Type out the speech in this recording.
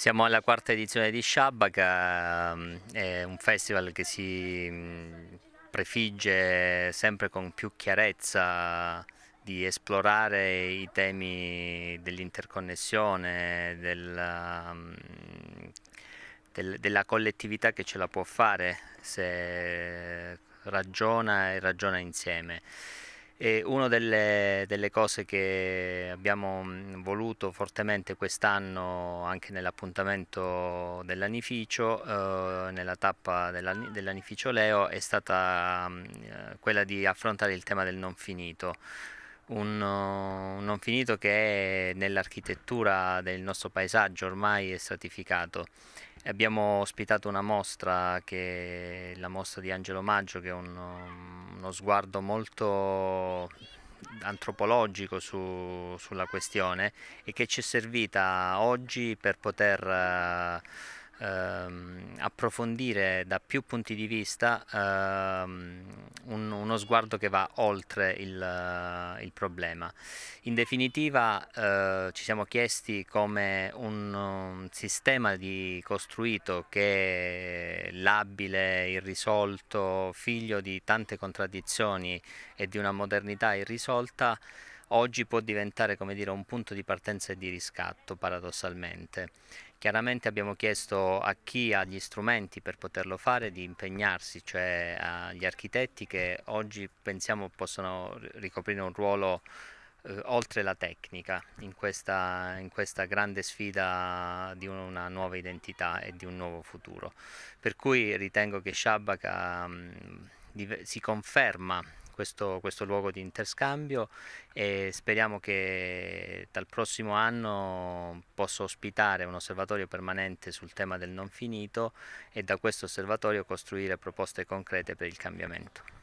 Siamo alla quarta edizione di Shabaka, mm, è un festival che si mm, prefigge sempre con più chiarezza di esplorare i temi dell'interconnessione, della, mm, della collettività che ce la può fare se ragiona e ragiona insieme. E una delle, delle, cose che abbiamo mhmm, voluto fortemente quest'anno anche nell'appuntamento dell'anificio, eh, nella tappa dell'anificio Leo, è stata eh, quella di affrontare il tema del non finito. Un, un non finito che è nell'architettura del nostro paesaggio ormai è stratificato. Abbiamo ospitato una mostra, che la mostra di Angelo Maggio, che è un uno sguardo molto antropologico su, sulla questione e che ci è servita oggi per poter ehm, approfondire da più punti di vista ehm, un, uno sguardo che va oltre il, eh, il problema. In definitiva eh, ci siamo chiesti come un, un sistema di costruito che è labile, irrisolto, figlio di tante contraddizioni e di una modernità irrisolta oggi può diventare come dire, un punto di partenza e di riscatto paradossalmente. Chiaramente abbiamo chiesto a chi ha gli strumenti per poterlo fare di impegnarsi, cioè agli architetti che oggi pensiamo possano ricoprire un ruolo eh, oltre la tecnica in questa, in questa grande sfida di una nuova identità e di un nuovo futuro. Per cui ritengo che Shabak si conferma questo, questo luogo di interscambio e speriamo che dal prossimo anno possa ospitare un osservatorio permanente sul tema del non finito e da questo osservatorio costruire proposte concrete per il cambiamento.